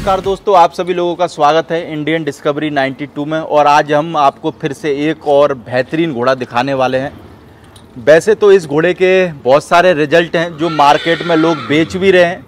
नमस्कार दोस्तों आप सभी लोगों का स्वागत है इंडियन डिस्कवरी 92 में और आज हम आपको फिर से एक और बेहतरीन घोड़ा दिखाने वाले हैं वैसे तो इस घोड़े के बहुत सारे रिजल्ट हैं जो मार्केट में लोग बेच भी रहे हैं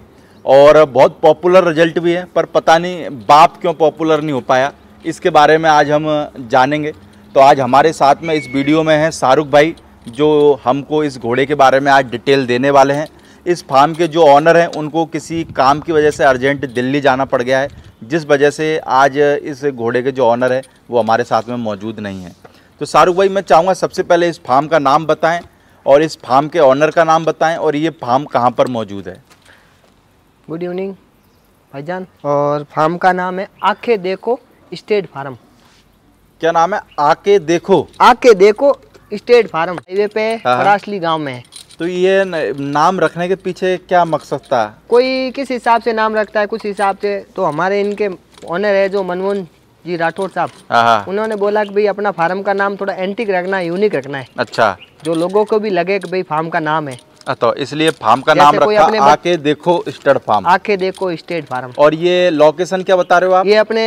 और बहुत पॉपुलर रिजल्ट भी हैं पर पता नहीं बाप क्यों पॉपुलर नहीं हो पाया इसके बारे में आज हम जानेंगे तो आज हमारे साथ में इस वीडियो में हैं शाहरुख भाई जो हमको इस घोड़े के बारे में आज डिटेल देने वाले हैं इस फार्म के जो ऑनर हैं उनको किसी काम की वजह से अर्जेंट दिल्ली जाना पड़ गया है जिस वजह से आज इस घोड़े के जो ऑनर है वो हमारे साथ में मौजूद नहीं है तो शाहरुख भाई मैं चाहूँगा सबसे पहले इस फार्म का नाम बताएँ और इस फार्म के ऑनर का नाम बताएँ और ये फार्म कहाँ पर मौजूद है गुड इवनिंग भाईजान और फार्म का नाम है आके देखो स्टेट फार्म क्या नाम है आके देखो आके देखो स्टेट फार्म हाईवे पे हाँ, हाँ। परासली गांव में है तो ये नाम रखने के पीछे क्या मकसद था कोई किस हिसाब से नाम रखता है कुछ हिसाब से तो हमारे इनके ऑनर है जो मनमोहन जी राठौर साहब हाँ, हाँ। उन्होंने बोला कि भाई अपना फार्म का नाम थोड़ा एंटिक रखना है यूनिक रखना है अच्छा जो लोगों को भी लगे कि भाई फार्म का नाम है हाँ, तो इसलिए फार्म का नाम रखा आके देखो स्टेट फार्म आके देखो स्टेट फार्म और ये लोकेशन क्या बता रहे हो आप ये अपने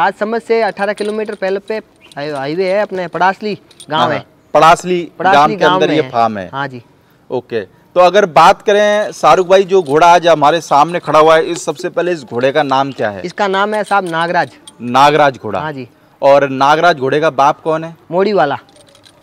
राजसमंद से 18 किलोमीटर पहले पे हाईवे है अपने पड़ासली गांव है पड़ासली, पड़ासली गांव के अंदर ये फार्म है हाँ जी ओके तो अगर बात करें शाहरुख भाई जो घोड़ा आज हमारे सामने खड़ा हुआ है इस सबसे पहले इस घोड़े का नाम क्या है इसका नाम है साहब नागराज नागराज घोड़ा हाँ जी और नागराज घोड़े का बाप कौन है मोड़ी वाला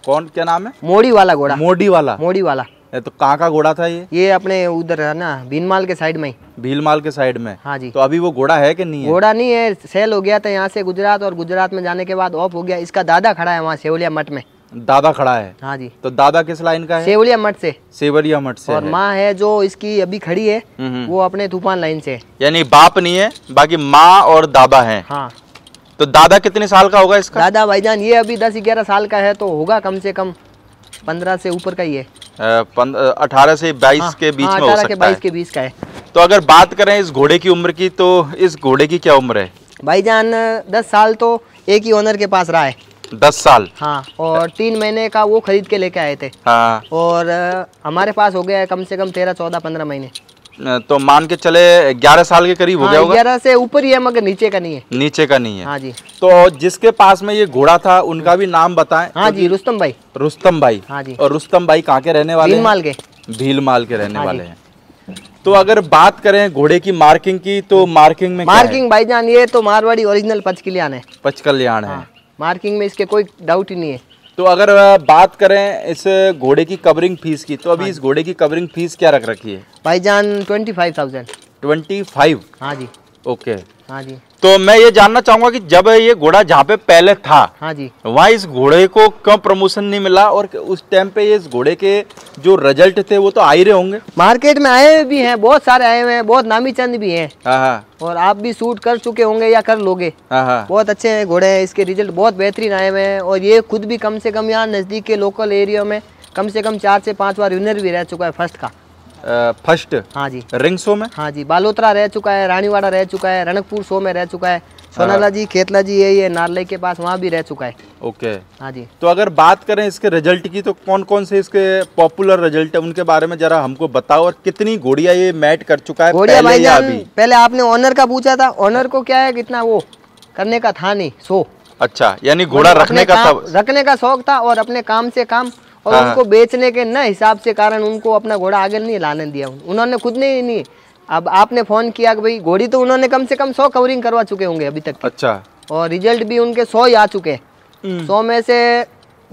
कौन क्या नाम है मोड़ी वाला घोड़ा मोड़ी वाला मोड़ी वाला तो कहाँ का घोड़ा था ये ये अपने उधर है ना भीलमाल के साइड में भीलमाल के साइड में हाँ जी तो अभी वो घोड़ा है कि नहीं घोड़ा नहीं है सेल हो गया था यहाँ से गुजरात और गुजरात में जाने के बाद ऑफ हो गया इसका दादा खड़ा है वहाँ सेवलिया मठ में दादा खड़ा है हाँ जी तो दादा किस लाइन का है सेवलिया मठ से सेवलिया मठ से और माँ है जो इसकी अभी खड़ी है हम्म, हम्म। वो अपने तूफान लाइन से यानी बाप नहीं है बाकी माँ और दादा है हाँ तो दादा कितने साल का होगा इसका दादा भाईजान ये अभी दस ग्यारह साल का है तो होगा कम से कम पंद्रह से ऊपर का ही है अठारह से बाईस हाँ, के बीच हाँ, में हो सकता के बाईस के बीच का है तो अगर बात करें इस घोड़े की उम्र की तो इस घोड़े की क्या उम्र है भाईजान दस साल तो एक ही ओनर के पास रहा है दस साल हाँ और तीन महीने का वो खरीद के लेके आए थे हाँ और हमारे पास हो गया है कम से कम तेरह चौदह पंद्रह महीने तो मान के चले ग्यारह साल के करीब हो हाँ, गया होगा ग्यारह से ऊपर ही है मगर नीचे का नहीं है नीचे का नहीं है हाँ जी तो जिसके पास में ये घोड़ा था उनका भी नाम बताएं हाँ तो जी रुस्तम भाई रुस्तम भाई हाँ जी और रुस्तम भाई कहाँ के रहने वाले भीलमाल के भीलमाल के रहने हाँ वाले हैं तो अगर बात करें घोड़े की मार्किंग की तो मार्किंग में मार्किंग जान ये तो मारवाड़ी ओरिजिनल पचकल्याण है पचकल्याण है हाँ। मार्किंग में इसके कोई डाउट ही नहीं है तो अगर बात करें इस घोड़े की कवरिंग फीस की तो अभी हाँ। इस घोड़े की कवरिंग फीस क्या रख रखी है भाईजान twenty five thousand twenty five हाँ जी ओके हाँ जी तो मैं ये जानना चाहूंगा कि जब ये घोड़ा जहाँ पे पहले था हाँ जी वहाँ इस घोड़े को क्यों प्रमोशन नहीं मिला और उस टाइम पे ये इस घोड़े के जो रिजल्ट थे वो तो आ ही रहे होंगे मार्केट में आए भी हैं बहुत सारे आए हुए हैं बहुत नामी चंद भी हैं हाँ, हाँ। और आप भी शूट कर चुके होंगे या कर लोगे हाँ, बहुत अच्छे हैं घोड़े हैं इसके रिजल्ट बहुत बेहतरीन आए हुए हैं और ये खुद भी कम से कम यहाँ नज़दीक के लोकल एरिया में कम से कम चार से पाँच बार विनर भी रह चुका है फर्स्ट का फर्स्ट हाँ जी रिंग शो में हाँ जी बालोतरा रह चुका है रानीवाड़ा रह चुका है रनकपुर शो में रह चुका है सोनाला जी खेतला जी है ये नारले के पास वहाँ भी रह चुका है ओके हाँ जी तो अगर बात करें इसके रिजल्ट की तो कौन कौन से इसके पॉपुलर रिजल्ट है उनके बारे में जरा हमको बताओ और कितनी घोड़िया ये मैट कर चुका है घोड़िया पहले, भाई पहले आपने ऑनर का पूछा था ऑनर को क्या है कितना वो करने का था नहीं सो अच्छा यानी घोड़ा मतलब रखने का रखने का शौक था और अपने काम से काम और हाँ। उनको बेचने के न हिसाब से कारण उनको अपना घोड़ा आगे नहीं लाने दिया उन्होंने खुद ने नहीं अब आपने फोन किया कि भाई घोड़ी तो उन्होंने कम से कम सौ कवरिंग करवा चुके होंगे अभी तक अच्छा और रिजल्ट भी उनके सौ ही आ चुके हैं हम्म। सौ में से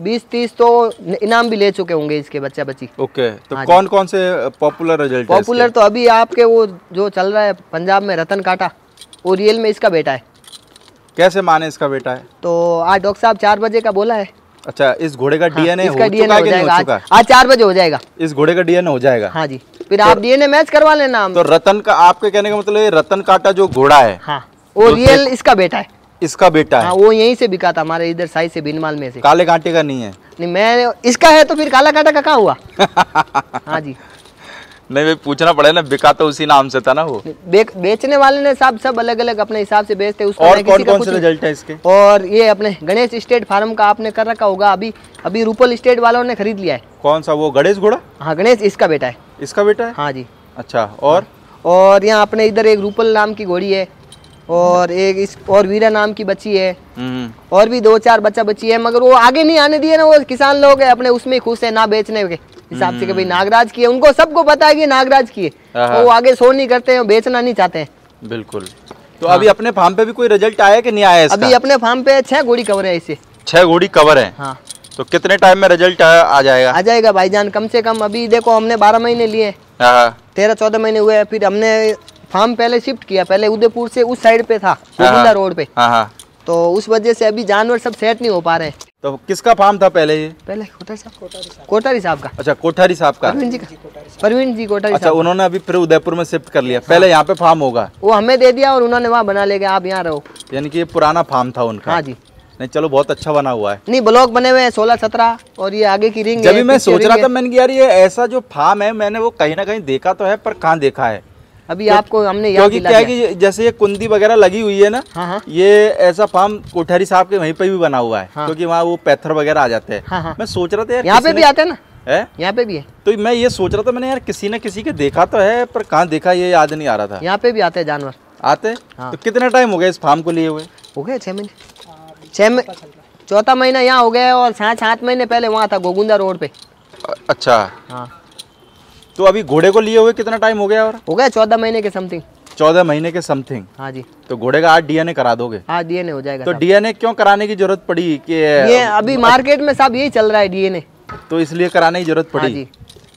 बीस तीस तो इनाम भी ले चुके होंगे इसके बच्चा बच्ची ओके तो हाँ कौन कौन से पॉपुलर रिजल्ट पॉपुलर तो अभी आपके वो जो चल रहा है पंजाब में रतन काटा वो रियल में इसका बेटा है कैसे माने इसका बेटा है तो आज डॉक्टर साहब चार बजे का बोला है अच्छा इस घोड़े का डीएनए हाँ, इसका डीएनए हो जाएगा आज, आज चार बजे हो जाएगा इस घोड़े का डीएनए हो जाएगा हाँ जी फिर तो, आप डीएनए मैच करवा लेना तो रतन का आपके कहने का मतलब रतन काटा जो घोड़ा है हाँ तो वो रियल इसका बेटा है इसका बेटा हाँ, है वो यहीं से बिका था हमारे इधर साई से बिनमाल में से काले कांटे का नहीं है नहीं मैं इसका है तो फिर काला कांटा का कहा हुआ हाँ जी नहीं भाई पूछना पड़ेगा ना बिका तो उसी नाम से था ना वो बे, बेचने वाले ने साहब सब अलग अलग अपने हिसाब से बेचते उसको और कौन कौन से रिजल्ट है इसके और ये अपने गणेश स्टेट फार्म का आपने कर रखा होगा अभी अभी रूपल स्टेट वालों ने खरीद लिया है कौन सा वो गणेश घोड़ा हाँ गणेश इसका बेटा है इसका बेटा है हाँ जी अच्छा और और यहाँ अपने इधर एक रूपल नाम की घोड़ी है और एक इस और वीरा नाम की बच्ची है हम्म। और भी दो चार बच्चा बच्ची है मगर वो आगे नहीं आने दिए ना वो किसान लोग है अपने उसमें खुश है ना बेचने के हिसाब से कभी हम्म। नागराज किए उनको सबको पता है कि नागराज किए वो आगे शो नहीं करते हैं बेचना नहीं चाहते बिल्कुल तो हाँ। अभी अपने फार्म पे भी कोई रिजल्ट आया कि नहीं आया इसका? अभी अपने फार्म पे छह घोड़ी कवर है इसे छह घोड़ी कवर है हाँ तो कितने टाइम में रिजल्ट आ, आ जाएगा आ जाएगा भाईजान कम से कम अभी देखो हमने बारह महीने लिए तेरह चौदह महीने हुए फिर हमने फार्म पहले शिफ्ट किया पहले उदयपुर से उस साइड पे था रोड पे तो उस वजह से अभी जानवर सब सेट नहीं हो पा रहे तो किसका फार्म था पहले ये पहले कोठारी साहब का अच्छा कोठारी साहब का परवीन जी का परवीन जी कोठारी अच्छा उन्होंने अभी फिर उदयपुर में शिफ्ट कर लिया पहले यहाँ पे फार्म होगा वो हमें दे दिया और उन्होंने वहाँ बना ले गया आप यहाँ रहो यानी कि ये पुराना फार्म था उनका हाँ जी नहीं चलो बहुत अच्छा बना हुआ है नहीं ब्लॉक बने हुए हैं सोलह सत्रह और ये आगे की रिंग जब मैं सोच रहा था मैंने यार ये ऐसा जो फार्म है मैंने वो कहीं ना कहीं देखा तो है पर कहाँ देखा है अभी तो, आपको हमने क्योंकि क्या है कि जैसे ये कुंदी वगैरह लगी हुई है ना हाँ, हाँ। ये ऐसा फार्म कोठारी साहब के वहीं पे भी बना हुआ है हाँ। क्योंकि वहाँ वो पैथर वगैरह आ जाते हैं हाँ।, हाँ। मैं सोच रहा था यहाँ पे भी आते हैं ना है यहाँ पे भी है तो मैं ये सोच रहा था मैंने यार किसी न किसी के देखा तो है पर कहाँ देखा ये याद नहीं आ रहा था यहाँ पे भी आते हैं जानवर आते हाँ। तो कितना टाइम हो गया इस फार्म को लिए हुए हो गया छह महीने छह चौथा महीना यहाँ हो गया और सात सात महीने पहले वहाँ था गोगुंदा रोड पे अच्छा हाँ तो अभी घोड़े को लिए हुए कितना टाइम हो गया और हो गया चौदह महीने के समथिंग चौदह महीने के समथिंग हाँ जी तो घोड़े का आज डीएनए करा दोगे हाँ डीएनए हो जाएगा तो डीएनए क्यों कराने की जरूरत पड़ी कि ये अभी मार्केट में सब यही चल रहा है डीएनए तो इसलिए कराने की जरूरत पड़ी हाँ जी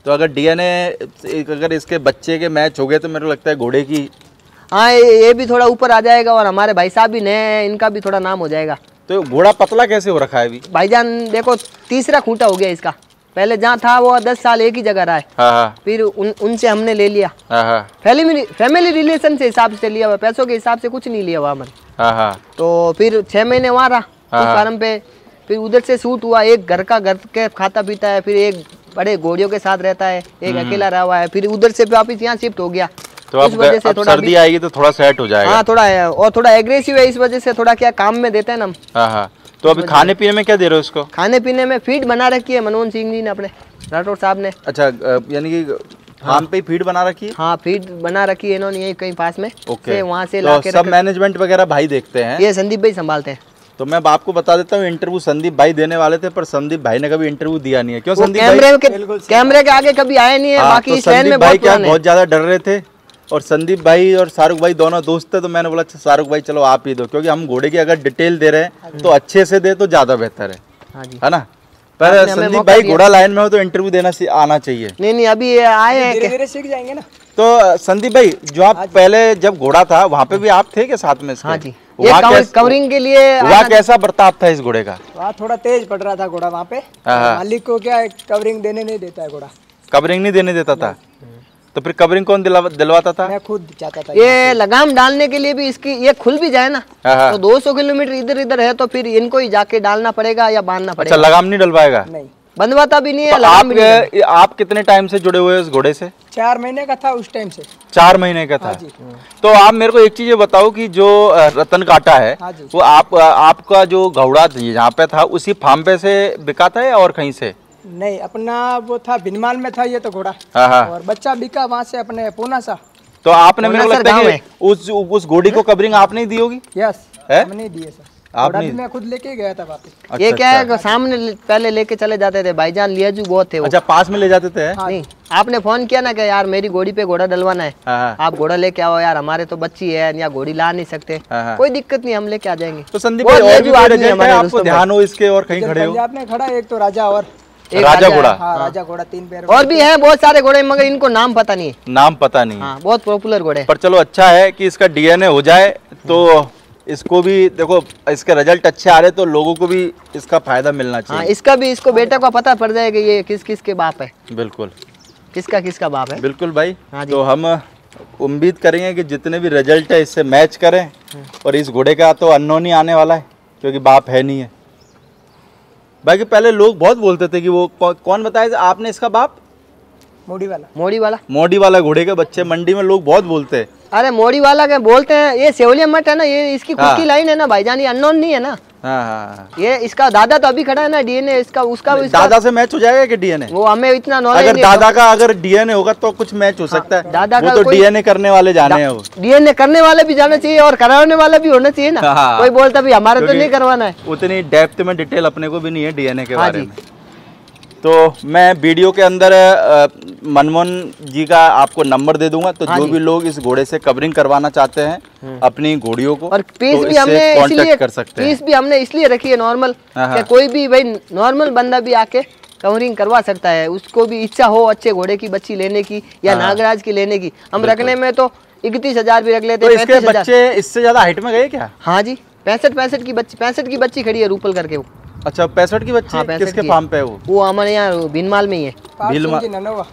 तो अगर डीएनए अगर इसके बच्चे के मैच हो गए तो मेरे को लगता है घोड़े की हाँ ये भी थोड़ा ऊपर आ जाएगा और हमारे भाई साहब भी नए इनका भी थोड़ा नाम हो जाएगा तो घोड़ा पतला कैसे हो रखा है अभी भाईजान देखो तीसरा खूंटा हो गया इसका पहले जहाँ था वो दस साल एक ही जगह रहा है हाँ, हाँ। फिर उन उनसे हमने ले लिया फैमिली हाँ, रिलेशन से हिसाब से लिया हुआ पैसों के हिसाब से कुछ नहीं लिया हुआ हमने तो फिर छह महीने वहाँ रहा फार्म पे फिर उधर से सूट हुआ एक घर का घर के खाता पीता है फिर एक बड़े घोड़ियों के साथ रहता है एक हम्म। अकेला रहा हुआ है फिर उधर से वापिस यहाँ शिफ्ट हो गया तो इस वजह से थोड़ा सर्दी आएगी तो थोड़ा सेट हो जाएगा हाँ थोड़ा है और थोड़ा एग्रेसिव है इस वजह से थोड़ा क्या काम में देते हैं ना हम तो अभी खाने पीने में क्या दे रहे हो उसको खाने पीने में फीड बना रखी है मनमोहन सिंह जी ने अपने राठौर साहब ने अच्छा यानी कि हाँ पे फीड बना रखी है हाँ फीड बना रखी है इन्होंने यही कहीं पास में ओके वहाँ से तो सब मैनेजमेंट वगैरह भाई देखते हैं ये संदीप भाई संभालते हैं तो मैं आपको बता देता हूँ इंटरव्यू संदीप भाई देने वाले थे पर संदीप भाई ने कभी इंटरव्यू दिया नहीं है क्यों संदीप कैमरे के कैमरे के आगे कभी आए नहीं है हाँ, बाकी तो संदीप भाई क्या बहुत ज्यादा डर रहे थे और संदीप भाई और शाहरुख भाई दोनों दोस्त थे तो मैंने बोला अच्छा, शाहरुख भाई चलो आप ही दो क्योंकि हम घोड़े की अगर डिटेल दे रहे हैं तो अच्छे से दे तो ज़्यादा बेहतर है हाँ है ना पर संदीप भाई घोड़ा लाइन में हो तो इंटरव्यू देना आना चाहिए नहीं नहीं अभी आए हैं सीख जाएंगे ना तो संदीप भाई जो आप हाँ पहले जब घोड़ा था वहाँ पे भी आप थे क्या साथ में हाँ जी ये कवरिंग के लिए वहाँ कैसा बर्ताव था इस घोड़े का वहाँ थोड़ा तेज पड़ रहा था घोड़ा वहाँ पे मालिक को क्या कवरिंग देने नहीं देता है घोड़ा कवरिंग नहीं देने देता था तो फिर कवरिंग कौन दिलवाता था मैं खुद जाता था ये लगाम डालने के लिए भी इसकी ये खुल भी जाए ना हाँ, हाँ। तो 200 किलोमीटर इधर इधर है तो फिर इनको ही जाके डालना पड़ेगा या बांधना अच्छा, पड़ेगा अच्छा लगाम नहीं डलवाएगा नहीं बंधवाता भी नहीं है तो लगाम आप, नहीं आप कितने टाइम से जुड़े हुए इस घोड़े से चार महीने का था उस टाइम से चार महीने का था हाँ तो आप मेरे को एक चीज बताओ की जो रतन काटा है वो आप आपका जो घोड़ा यहाँ पे था उसी फार्म पे से बिका था या और कहीं से नहीं अपना वो था भिनमाल में था ये तो घोड़ा हाँ, हाँ। और बच्चा बिका वहाँ से अपने पूना सा तो आपने मेरे लगता है उस उस घोड़ी को कवरिंग आपने दी होगी यस हमने दी है सर आपने मैं खुद लेके गया था वापस अच्छा, ये क्या है अच्छा। सामने पहले लेके चले जाते थे भाईजान बहुत थे अच्छा पास में ले जाते थे हाँ। नहीं आपने फोन किया ना कि यार मेरी घोड़ी पे घोड़ा डलवाना है आप घोड़ा लेके आओ यार हमारे तो बच्ची है या घोड़ी ला नहीं सकते कोई दिक्कत नहीं हम लेके आ जाएंगे तो संदीप आपको तो ध्यान हो इसके और कहीं खड़े हो खड़ा एक तो राजा और राजा घोड़ा हाँ, राजा हाँ। घोड़ा तीन पैर और भी हैं बहुत सारे घोड़े मगर इनको नाम पता नहीं है नाम पता नहीं हाँ, बहुत पॉपुलर घोड़े पर चलो अच्छा है कि इसका डीएनए हो जाए तो इसको भी देखो इसके रिजल्ट अच्छे आ रहे तो लोगों को भी इसका फायदा मिलना हाँ, चाहिए हाँ, इसका भी इसको बेटा को पता पड़ जाएगा ये किस किस के बाप है बिल्कुल किसका किसका बाप है बिल्कुल भाई हाँ तो हम उम्मीद करेंगे की जितने भी रिजल्ट है इससे मैच करें और इस घोड़े का तो अनोन ही आने वाला है क्योंकि बाप है नहीं है बाकी पहले लोग बहुत बोलते थे कि वो कौन बताया आपने इसका बाप मोड़ी वाला मोड़ी वाला मोड़ी वाला घोड़े के बच्चे मंडी में लोग बहुत बोलते हैं अरे मोड़ी वाला के बोलते हैं ये सेवलिया मठ है ना ये इसकी खुद की हाँ। लाइन है ना भाईजान ये अननोन नहीं है ना हाँ, हाँ, हाँ। ये इसका दादा तो अभी खड़ा है ना डीएनए इसका उसका दादा से मैच हो जाएगा कि डीएनए वो हमें इतना नॉलेज अगर दादा तो- का अगर डीएनए होगा तो कुछ मैच हो हाँ, सकता है दादा का तो डीएनए करने वाले जाने हैं वो डीएनए करने वाले भी जाना चाहिए और कराने वाला भी होना चाहिए ना कोई बोलता भी हमारा तो नहीं करवाना है उतनी डेप्थ में डिटेल अपने को भी नहीं है डीएनए के बारे में तो मैं वीडियो के अंदर मनमोहन जी का आपको नंबर दे दूंगा तो हाँ जो भी लोग इस घोड़े से कवरिंग करवाना चाहते हैं हम्म। अपनी घोड़ियों को और पीस तो भी हमने इसलिए कर सकते पीस भी हमने इसलिए रखी है नॉर्मल हाँ, हाँ। कोई भी भाई नॉर्मल बंदा भी आके कवरिंग करवा सकता है उसको भी इच्छा हो अच्छे घोड़े की बच्ची लेने की या हाँ। नागराज की लेने की हम रखने में तो इकतीस भी रख लेते तो हैं इससे ज्यादा हाइट में गए क्या हाँ जी पैंसठ पैंसठ की बच्ची पैंसठ की बच्ची खड़ी है रूपल करके वो अच्छा पैंसठ की बच्ची हाँ, किसके फार्म पे है वो वो हमारे यहाँ भीनमाल में ही है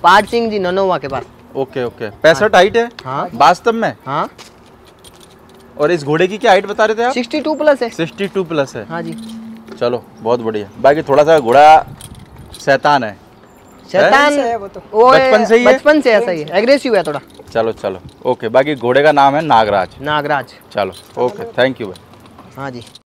पार्ट सिंह जी ननोवा के पास ओके ओके पैंसठ हाइट है हाँ। वास्तव में हाँ और इस घोड़े की क्या हाइट बता रहे थे आप 62 प्लस है 62 प्लस है हाँ जी चलो बहुत बढ़िया बाकी थोड़ा सा घोड़ा शैतान है शैतान है वो तो बचपन से ही है बचपन से ऐसा ही है एग्रेसिव है थोड़ा चलो चलो ओके बाकी घोड़े का नाम है नागराज नागराज चलो ओके थैंक यू भाई हाँ जी